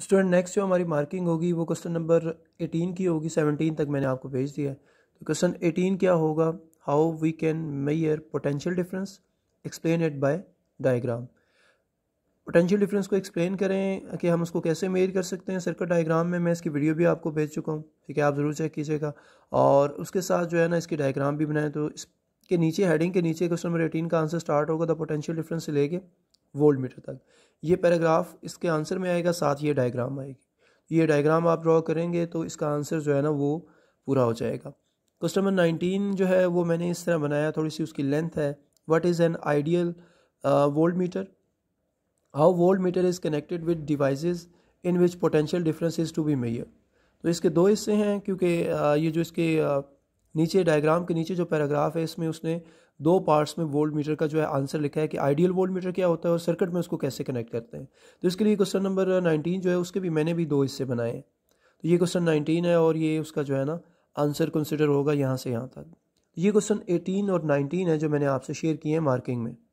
student next जो हमारी marking होगी वो क्वेश्चन नंबर एटीन की होगी सेवनटीन तक मैंने आपको भेज दिया है तो क्वेश्चन एटीन क्या होगा how we can measure potential difference explain it by diagram potential difference को एक्सप्लेन करें कि हम उसको कैसे मेयर कर सकते हैं सर्कल डायग्राम में मैं इसकी वीडियो भी आपको भेज चुका हूँ ठीक है आप ज़रूर चेक कीजिएगा और उसके साथ जो है ना इसकी डायग्राम भी बनाएं तो इसके नीचे हेडिंग के नीचे क्वेश्चन नंबर एटीन का आंसर स्टार्ट होगा द पोटेंशियल डिफरेंस से लेके वोल्ट मीटर तक ये पैराग्राफ इसके आंसर में आएगा साथ ये डायग्राम आएगी ये डायग्राम आप ड्रॉ करेंगे तो इसका आंसर जो है ना वो पूरा हो जाएगा क्वेश्चन नंबर नाइनटीन जो है वो मैंने इस तरह बनाया थोड़ी सी उसकी लेंथ है what is an ideal volt meter how volt meter is connected with devices in which potential difference is to be measure तो इसके दो हिस्से हैं क्योंकि uh, ये जो इसके uh, नीचे डायग्राम के नीचे जो पैराग्राफ है इसमें उसने दो पार्ट्स में वोल्ट मीटर का जो है आंसर लिखा है कि आइडियल वोल्ट मीटर क्या होता है और सर्किट में उसको कैसे कनेक्ट करते हैं तो इसके लिए क्वेश्चन नंबर नाइनटीन जो है उसके भी मैंने भी दो हिस्से बनाए हैं तो ये क्वेश्चन नाइनटीन है और ये उसका जो है ना आंसर कंसिडर होगा यहाँ से यहाँ तक ये क्वेश्चन एटीन और नाइनटीन है जो मैंने आपसे शेयर किए हैं मार्किंग में